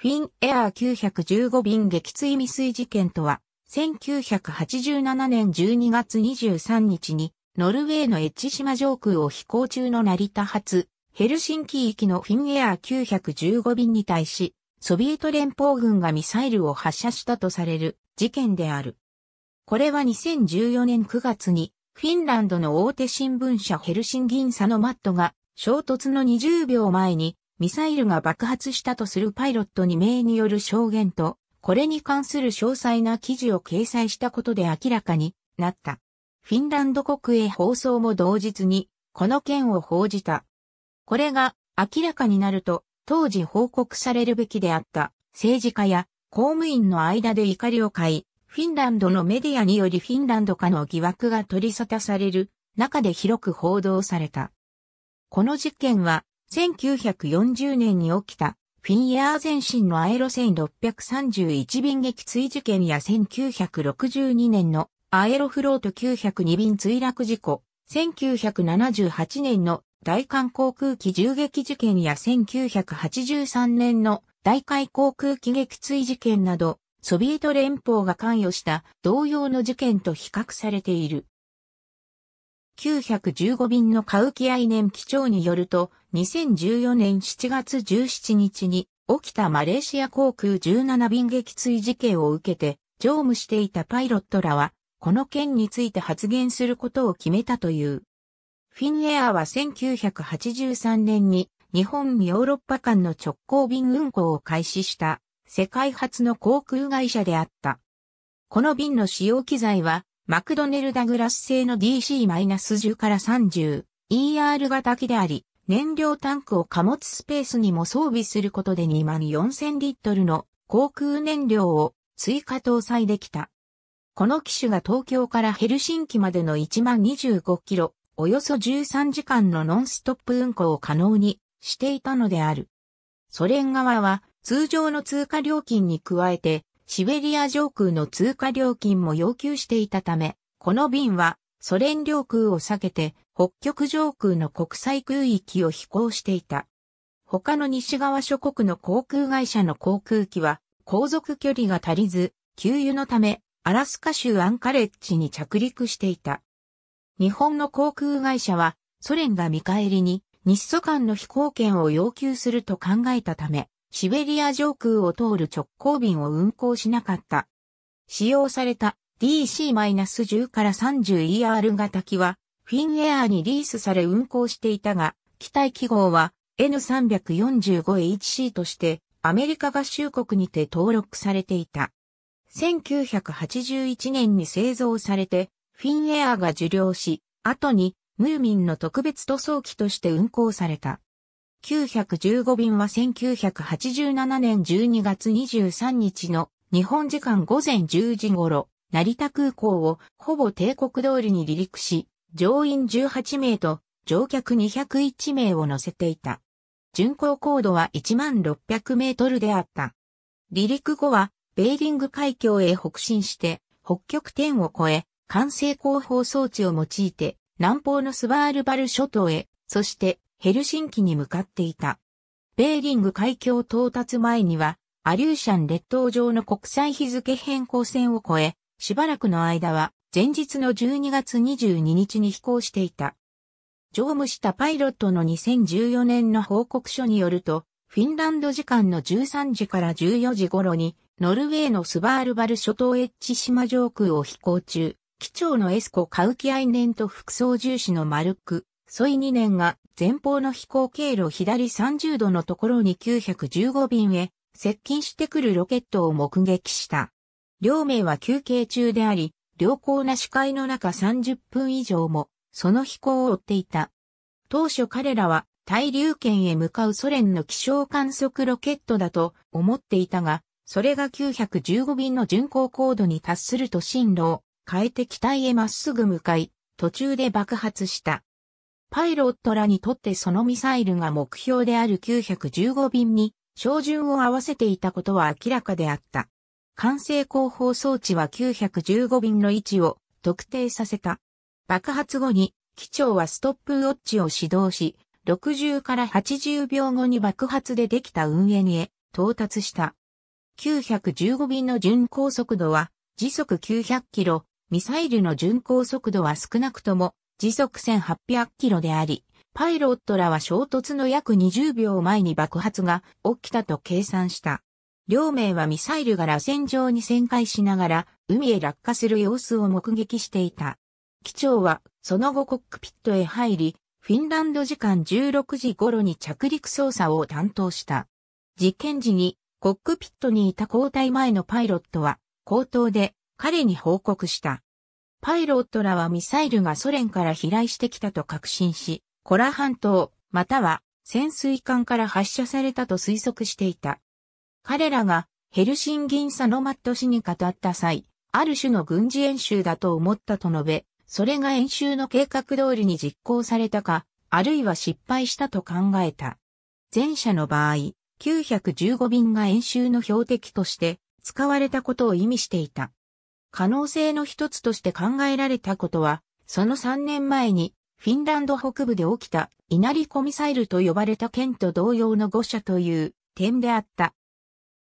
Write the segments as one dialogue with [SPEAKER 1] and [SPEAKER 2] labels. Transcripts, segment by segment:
[SPEAKER 1] フィンエアー915便撃墜未遂事件とは、1987年12月23日に、ノルウェーのエッジ島上空を飛行中の成田発、ヘルシンキきのフィンエアー915便に対し、ソビエト連邦軍がミサイルを発射したとされる事件である。これは2014年9月に、フィンランドの大手新聞社ヘルシンギンサのマットが、衝突の20秒前にミサイルが爆発したとするパイロット2名による証言と、これに関する詳細な記事を掲載したことで明らかになった。フィンランド国営放送も同日に、この件を報じた。これが明らかになると、当時報告されるべきであった政治家や公務員の間で怒りを買い、フィンランドのメディアによりフィンランド化の疑惑が取り沙汰される中で広く報道された。この事件は1940年に起きたフィンエアー前進のアエロ線631便撃墜事件や1962年のアエロフロート902便墜落事故、1978年の大韓航空機銃撃事件や1983年の大海航空機撃墜事件など、ソビエト連邦が関与した同様の事件と比較されている。915便のカウキアイネン機長によると、2014年7月17日に起きたマレーシア航空17便撃墜事件を受けて、乗務していたパイロットらは、この件について発言することを決めたという。フィンエアは1983年に日本ヨーロッパ間の直行便運航を開始した世界初の航空会社であった。この便の使用機材はマクドネル・ダグラス製の DC-10 から30 ER 型機であり、燃料タンクを貨物スペースにも装備することで2万4000リットルの航空燃料を追加搭載できた。この機種が東京からヘルシンキまでの1万25キロ、およそ13時間のノンストップ運行を可能にしていたのである。ソ連側は通常の通貨料金に加えてシベリア上空の通過料金も要求していたため、この便はソ連領空を避けて北極上空の国際空域を飛行していた。他の西側諸国の航空会社の航空機は航続距離が足りず、給油のためアラスカ州アンカレッジに着陸していた。日本の航空会社はソ連が見返りに日ソ間の飛行権を要求すると考えたため、シベリア上空を通る直行便を運航しなかった。使用された DC-10 から 30ER 型機は、フィンエアーにリースされ運航していたが、機体記号は N345HC としてアメリカ合衆国にて登録されていた。1981年に製造されて、フィンエアーが受領し、後にムーミンの特別塗装機として運航された。915便は1987年12月23日の日本時間午前10時頃、成田空港をほぼ帝国通りに離陸し、乗員18名と乗客201名を乗せていた。巡航高度は1600メートルであった。離陸後は、ベーリング海峡へ北進して、北極点を越え、完成広報装置を用いて、南方のスバールバル諸島へ、そしてヘルシンキに向かっていた。ベーリング海峡到達前には、アリューシャン列島上の国際日付変更線を越え、しばらくの間は前日の12月22日に飛行していた。乗務したパイロットの2014年の報告書によると、フィンランド時間の13時から14時頃に、ノルウェーのスバールバル諸島エッジ島上空を飛行中、機長のエスコ・カウキアイネンと副操縦士のマルク、ソイ2年が前方の飛行経路左30度のところに915便へ接近してくるロケットを目撃した。両名は休憩中であり、良好な視界の中30分以上もその飛行を追っていた。当初彼らは対流圏へ向かうソ連の気象観測ロケットだと思っていたが、それが915便の巡航高度に達すると進路を変えて機体へまっすぐ向かい、途中で爆発した。パイロットらにとってそのミサイルが目標である915便に照準を合わせていたことは明らかであった。完成後方装置は915便の位置を特定させた。爆発後に機長はストップウォッチを始動し、60から80秒後に爆発でできた運営にへ到達した。915便の巡航速度は時速900キロ、ミサイルの巡航速度は少なくとも時速1800キロであり、パイロットらは衝突の約20秒前に爆発が起きたと計算した。両名はミサイルが螺旋状に旋回しながら海へ落下する様子を目撃していた。機長はその後コックピットへ入り、フィンランド時間16時頃に着陸操作を担当した。実験時にコックピットにいた交代前のパイロットは口頭で彼に報告した。パイロットらはミサイルがソ連から飛来してきたと確信し、コラ半島、または潜水艦から発射されたと推測していた。彼らがヘルシンギンサノマット氏に語った際、ある種の軍事演習だと思ったと述べ、それが演習の計画通りに実行されたか、あるいは失敗したと考えた。前者の場合、915便が演習の標的として使われたことを意味していた。可能性の一つとして考えられたことは、その3年前にフィンランド北部で起きた稲荷コ・ミサイルと呼ばれた県と同様の誤射という点であった。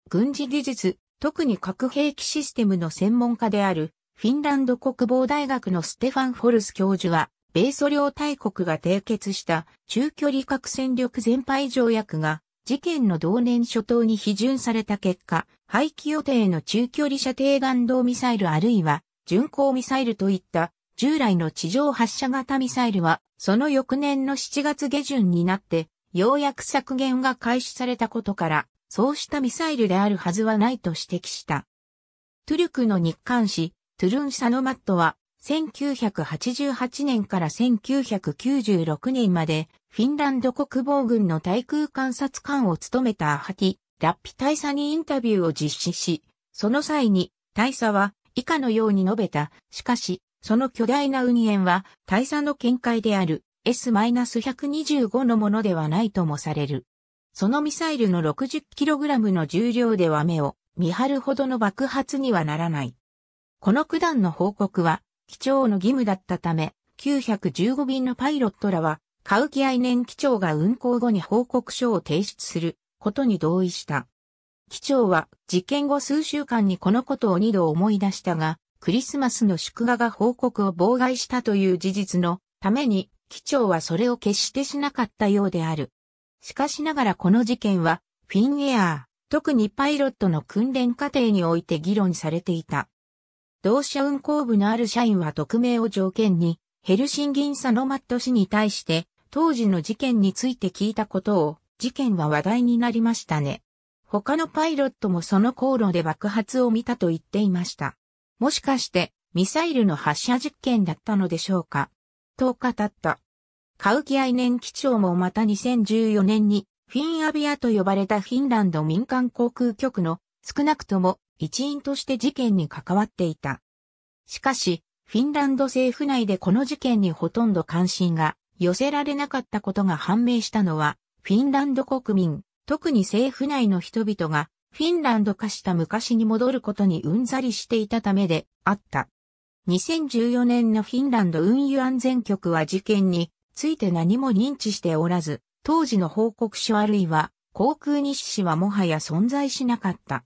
[SPEAKER 1] 軍事技術、特に核兵器システムの専門家であるフィンランド国防大学のステファン・フォルス教授は、米ソ両大国が締結した中距離核戦力全廃条約が事件の同年初頭に批准された結果、廃棄予定の中距離射程弾道ミサイルあるいは巡航ミサイルといった従来の地上発射型ミサイルは、その翌年の7月下旬になって、ようやく削減が開始されたことから、そうしたミサイルであるはずはないと指摘した。トゥルクの日刊誌、トゥルン・サノマットは、1988年から1996年まで、フィンランド国防軍の対空観察官を務めたアハティ、ラッピ大佐にインタビューを実施し、その際に大佐は以下のように述べた。しかし、その巨大な運営は大佐の見解である S-125 のものではないともされる。そのミサイルの 60kg の重量では目を見張るほどの爆発にはならない。この九段の報告は、機長の義務だったため、915便のパイロットらは、カウキアイネン機長が運行後に報告書を提出することに同意した。機長は事件後数週間にこのことを二度思い出したが、クリスマスの祝賀が報告を妨害したという事実のために、機長はそれを決してしなかったようである。しかしながらこの事件は、フィンエアー、特にパイロットの訓練過程において議論されていた。同社運行部のある社員は匿名を条件に、ヘルシンギンサノマット氏に対して、当時の事件について聞いたことを、事件は話題になりましたね。他のパイロットもその航路で爆発を見たと言っていました。もしかして、ミサイルの発射実験だったのでしょうか。と語った。カウキアイネン機長もまた2014年に、フィンアビアと呼ばれたフィンランド民間航空局の少なくとも一員として事件に関わっていた。しかし、フィンランド政府内でこの事件にほとんど関心が寄せられなかったことが判明したのは、フィンランド国民、特に政府内の人々が、フィンランド化した昔に戻ることにうんざりしていたためであった。2014年のフィンランド運輸安全局は事件について何も認知しておらず、当時の報告書あるいは航空日誌はもはや存在しなかった。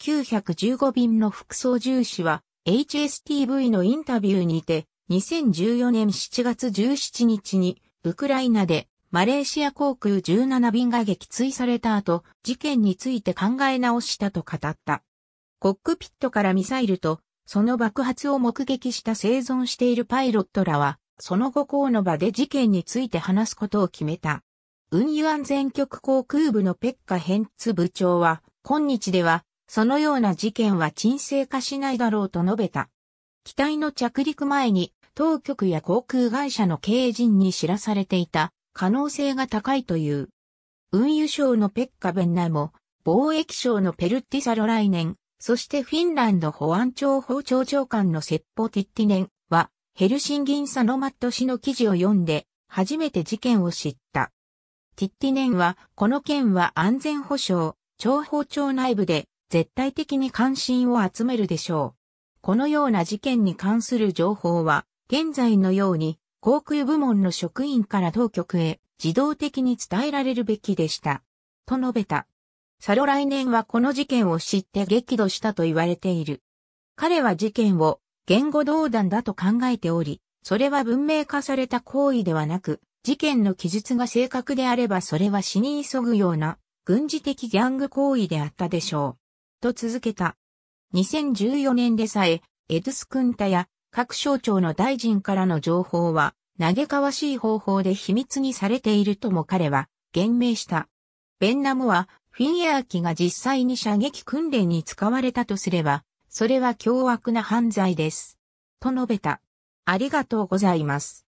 [SPEAKER 1] 915便の副操縦士は HSTV のインタビューにて2014年7月17日に、ウクライナでマレーシア航空17便が撃墜された後、事件について考え直したと語った。コックピットからミサイルと、その爆発を目撃した生存しているパイロットらは、その後この場で事件について話すことを決めた。運輸安全局航空部のペッカ・ヘンツ部長は、今日では、そのような事件は沈静化しないだろうと述べた。機体の着陸前に当局や航空会社の経営陣に知らされていた可能性が高いという。運輸省のペッカ・ベンナも、貿易省のペルッティサロライネン、そしてフィンランド保安庁法庁長官のセッポ・ティッティネンは、ヘルシンギン・サノマット氏の記事を読んで、初めて事件を知った。ティッティネンは、この件は安全保障、庁法庁内部で絶対的に関心を集めるでしょう。このような事件に関する情報は現在のように航空部門の職員から当局へ自動的に伝えられるべきでした。と述べた。サロ来年はこの事件を知って激怒したと言われている。彼は事件を言語道断だと考えており、それは文明化された行為ではなく、事件の記述が正確であればそれは死に急ぐような軍事的ギャング行為であったでしょう。と続けた。2014年でさえ、エドス・クンタや各省庁の大臣からの情報は、嘆かわしい方法で秘密にされているとも彼は言明した。ベンナムは、フィンエア機が実際に射撃訓練に使われたとすれば、それは凶悪な犯罪です。と述べた。ありがとうございます。